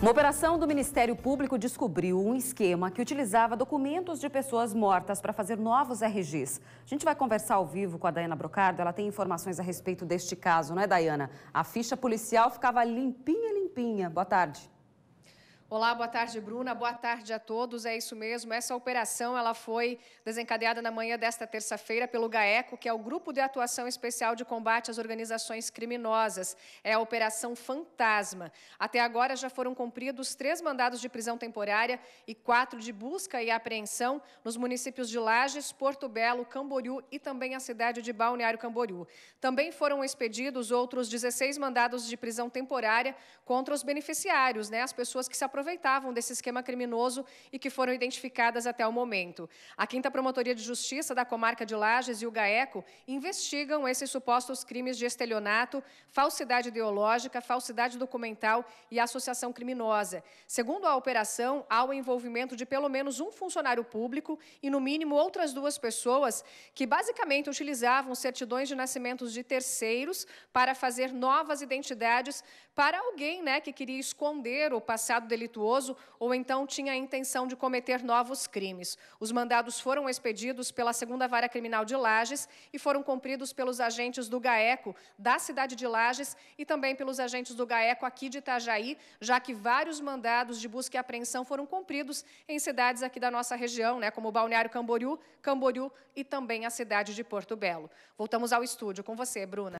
Uma operação do Ministério Público descobriu um esquema que utilizava documentos de pessoas mortas para fazer novos RGs. A gente vai conversar ao vivo com a Dayana Brocardo, ela tem informações a respeito deste caso, não é, Dayana? A ficha policial ficava limpinha, limpinha. Boa tarde. Olá, boa tarde, Bruna. Boa tarde a todos. É isso mesmo. Essa operação ela foi desencadeada na manhã desta terça-feira pelo GAECO, que é o Grupo de Atuação Especial de Combate às Organizações Criminosas. É a Operação Fantasma. Até agora já foram cumpridos três mandados de prisão temporária e quatro de busca e apreensão nos municípios de Lages, Porto Belo, Camboriú e também a cidade de Balneário Camboriú. Também foram expedidos outros 16 mandados de prisão temporária contra os beneficiários, né, as pessoas que se aproximaram aproveitavam desse esquema criminoso e que foram identificadas até o momento. A 5 Promotoria de Justiça da Comarca de Lages e o GAECO investigam esses supostos crimes de estelionato, falsidade ideológica, falsidade documental e associação criminosa. Segundo a operação, há o envolvimento de pelo menos um funcionário público e, no mínimo, outras duas pessoas que basicamente utilizavam certidões de nascimentos de terceiros para fazer novas identidades para alguém né, que queria esconder o passado dele ou então tinha a intenção de cometer novos crimes. Os mandados foram expedidos pela segunda vara criminal de Lages e foram cumpridos pelos agentes do GAECO da cidade de Lages e também pelos agentes do GAECO aqui de Itajaí, já que vários mandados de busca e apreensão foram cumpridos em cidades aqui da nossa região, né, como Balneário Camboriú, Camboriú e também a cidade de Porto Belo. Voltamos ao estúdio com você, Bruna.